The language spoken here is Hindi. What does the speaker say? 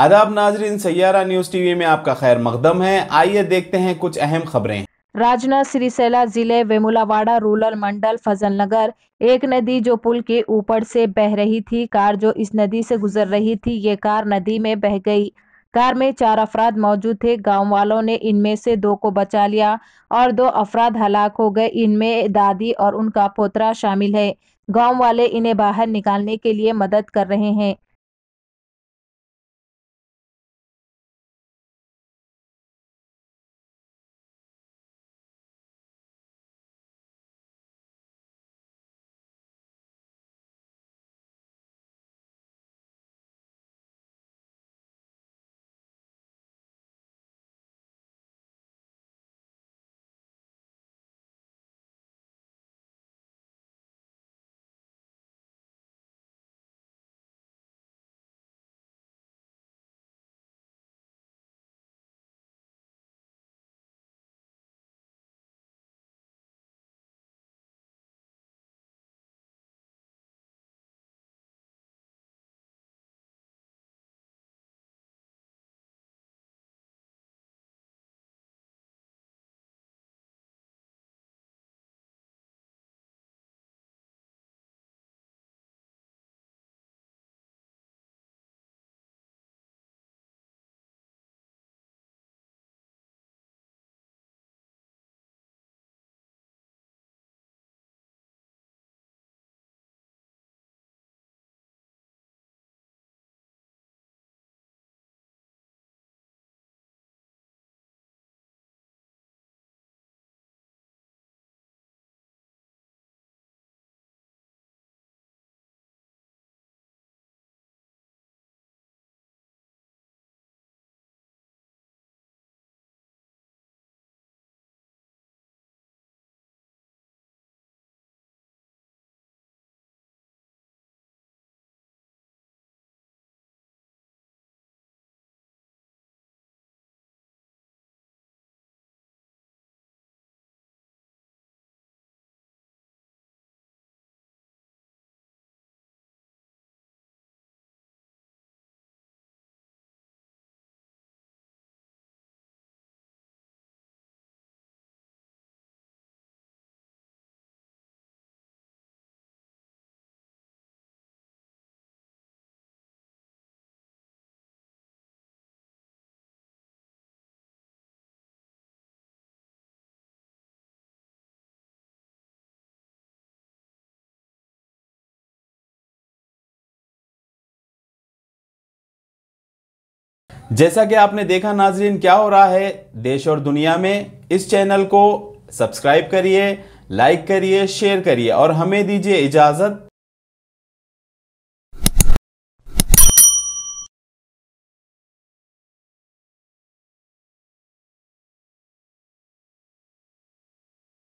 आदाब नाजरीन सैयारा न्यूज टीवी में आपका खैर मकदम है आइए देखते हैं कुछ अहम खबरें राजना सिरिसेला जिले वेमुलावाड़ा रूरल मंडल नगर एक नदी जो पुल के ऊपर से बह रही थी कार जो इस नदी से गुजर रही थी ये कार नदी में बह गई कार में चार अफराद मौजूद थे गांव वालों ने इनमें से दो को बचा लिया और दो अफराद हलाक हो गए इनमें दादी और उनका पोतरा शामिल है गांव वाले इन्हें बाहर निकालने के लिए मदद कर रहे हैं जैसा कि आपने देखा नाजरीन क्या हो रहा है देश और दुनिया में इस चैनल को सब्सक्राइब करिए लाइक करिए शेयर करिए और हमें दीजिए इजाज़त